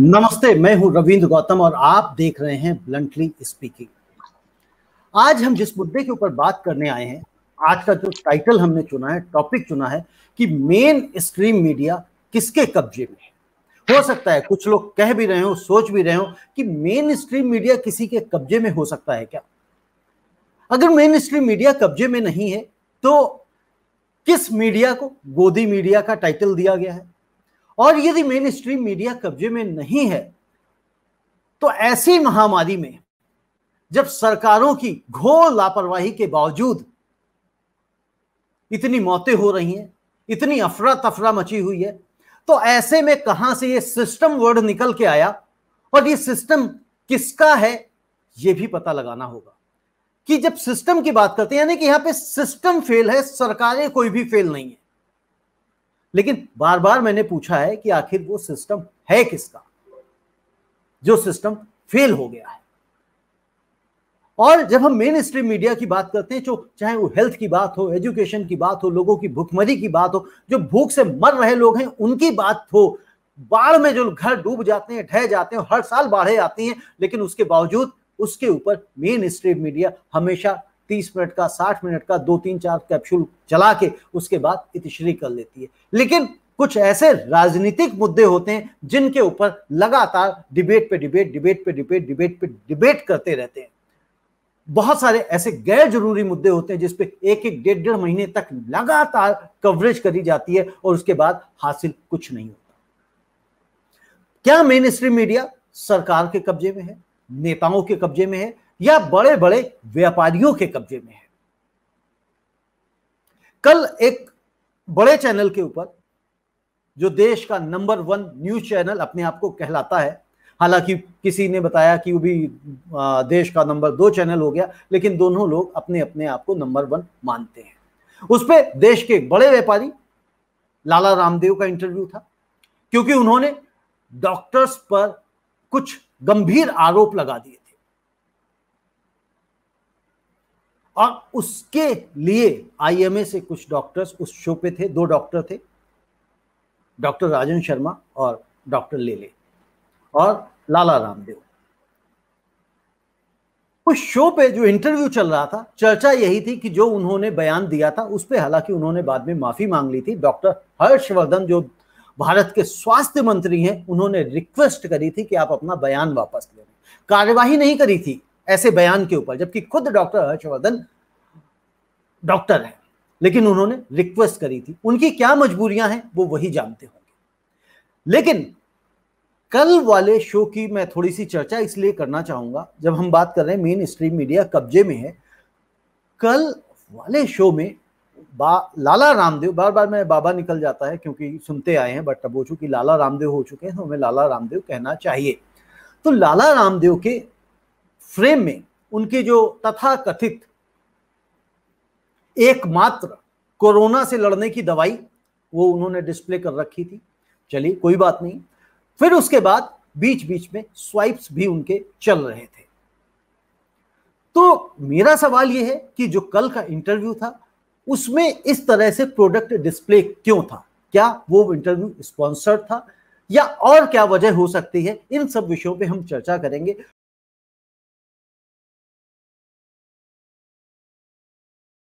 नमस्ते मैं हूं रविंद्र गौतम और आप देख रहे हैं ब्लंटली स्पीकिंग आज हम जिस मुद्दे के ऊपर बात करने आए हैं आज का जो टाइटल हमने चुना है टॉपिक चुना है कि मेन स्ट्रीम मीडिया किसके कब्जे में है हो सकता है कुछ लोग कह भी रहे हो सोच भी रहे हो कि मेन स्ट्रीम मीडिया किसी के कब्जे में हो सकता है क्या अगर मेन स्ट्रीम मीडिया कब्जे में नहीं है तो किस मीडिया को गोदी मीडिया का टाइटल दिया गया है और यदि मेन स्ट्रीम मीडिया कब्जे में नहीं है तो ऐसी महामारी में जब सरकारों की घोर लापरवाही के बावजूद इतनी मौतें हो रही हैं इतनी अफरा तफरा मची हुई है तो ऐसे में कहां से ये सिस्टम वर्ड निकल के आया और ये सिस्टम किसका है ये भी पता लगाना होगा कि जब सिस्टम की बात करते हैं यानी कि यहां पे सिस्टम फेल है सरकारें कोई भी फेल नहीं है लेकिन बार बार मैंने पूछा है कि आखिर वो सिस्टम है किसका जो सिस्टम फेल हो गया है और जब हम मेन स्ट्रीम मीडिया की बात करते हैं जो चाहे वो हेल्थ की बात हो एजुकेशन की बात हो लोगों की भूखमरी की बात हो जो भूख से मर रहे लोग हैं उनकी बात हो बाढ़ में जो घर डूब जाते हैं ढह जाते हैं हर साल बाढ़ें आती हैं लेकिन उसके बावजूद उसके ऊपर मेन स्ट्रीम मीडिया हमेशा 30 मिनट का साठ मिनट का दो तीन चार कैप्सूल चला के उसके बाद इतिश्री कर लेती है लेकिन कुछ ऐसे राजनीतिक मुद्दे होते हैं जिनके ऊपर लगातार डिबेट पे डिबेट डिबेट पे डिबेट डिबेट पे डिबेट करते रहते हैं बहुत सारे ऐसे गैर जरूरी मुद्दे होते हैं जिसपे एक एक डेढ़ डेढ़ महीने तक लगातार कवरेज करी जाती है और उसके बाद हासिल कुछ नहीं होता क्या मेन स्ट्रीम मीडिया सरकार के कब्जे में है नेताओं के कब्जे में है या बड़े बड़े व्यापारियों के कब्जे में है कल एक बड़े चैनल के ऊपर जो देश का नंबर वन न्यूज चैनल अपने आप को कहलाता है हालांकि किसी ने बताया कि वो भी देश का नंबर दो चैनल हो गया लेकिन दोनों लोग अपने अपने आप को नंबर वन मानते हैं उस पर देश के बड़े व्यापारी लाला रामदेव का इंटरव्यू था क्योंकि उन्होंने डॉक्टर्स पर कुछ गंभीर आरोप लगा दिए और उसके लिए आईएमए से कुछ डॉक्टर्स उस शो पे थे दो डॉक्टर थे डॉक्टर राजन शर्मा और डॉक्टर लेले और लाला रामदेव उस शो पे जो इंटरव्यू चल रहा था चर्चा यही थी कि जो उन्होंने बयान दिया था उस पर हालांकि उन्होंने बाद में माफी मांग ली थी डॉक्टर हर्षवर्धन जो भारत के स्वास्थ्य मंत्री हैं उन्होंने रिक्वेस्ट करी थी कि आप अपना बयान वापस ले कार्यवाही नहीं करी थी ऐसे बयान के ऊपर जबकि खुद डॉक्टर हर्षवर्धन डॉक्टर हैं लेकिन उन्होंने रिक्वेस्ट करी थी उनकी क्या मजबूरियां हैं वो वही जानते होंगे लेकिन कल वाले शो की मैं थोड़ी सी चर्चा इसलिए करना चाहूंगा जब हम बात कर रहे हैं मेन स्ट्रीम मीडिया कब्जे में है कल वाले शो में बा लाला रामदेव बार बार मैं बाबा निकल जाता है क्योंकि सुनते आए हैं बट अब हो चुकी लाला रामदेव हो चुके हैं तो हमें लाला रामदेव कहना चाहिए तो लाला रामदेव के फ्रेम में उनके जो तथा कथित एकमात्र कोरोना से लड़ने की दवाई वो उन्होंने डिस्प्ले कर रखी थी चलिए कोई बात नहीं फिर उसके बाद बीच बीच में स्वाइप्स भी उनके चल रहे थे तो मेरा सवाल यह है कि जो कल का इंटरव्यू था उसमें इस तरह से प्रोडक्ट डिस्प्ले क्यों था क्या वो इंटरव्यू स्पॉन्सर्ड था या और क्या वजह हो सकती है इन सब विषयों पे हम चर्चा करेंगे